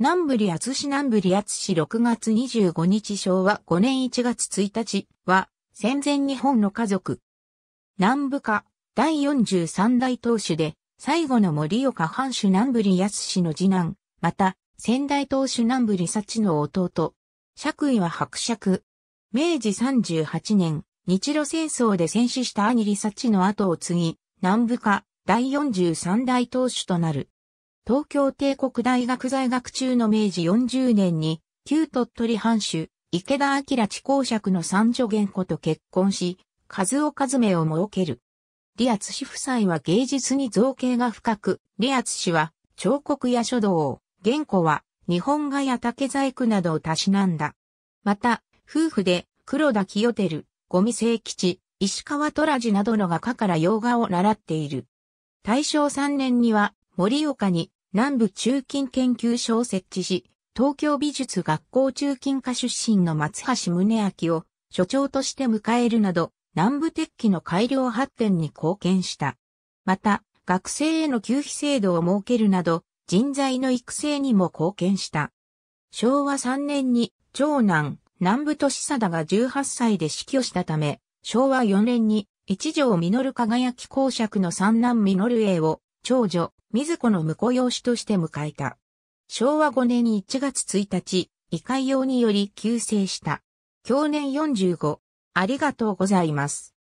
南部リアツシ南部リアツシ6月25日昭和5年1月1日は戦前日本の家族。南部家第43代当主で最後の森岡藩主南部リアツシの次男、また仙台当主南部リサチの弟。爵位は伯爵。明治38年、日露戦争で戦死した兄リサチの後を継ぎ、南部家第43代当主となる。東京帝国大学在学中の明治40年に、旧鳥取藩主、池田明地公爵の三女玄子と結婚し、和夫和明を設ける。李厚氏夫妻は芸術に造形が深く、李厚氏は彫刻や書道、を、玄子は日本画や竹細工などをたしなんだ。また、夫婦で黒田清照、五味清吉、石川虎寺などの画家から洋画を習っている。大正3年には森岡に南部中近研究所を設置し、東京美術学校中近科出身の松橋宗明を所長として迎えるなど、南部鉄器の改良発展に貢献した。また、学生への給費制度を設けるなど、人材の育成にも貢献した。昭和3年に長男、南部俊貞が18歳で死去したため、昭和4年に一条実輝輝公爵の三男実栄を長女、水子の婿養子として迎えた。昭和5年1月1日、異界用により急逝した。享年45。ありがとうございます。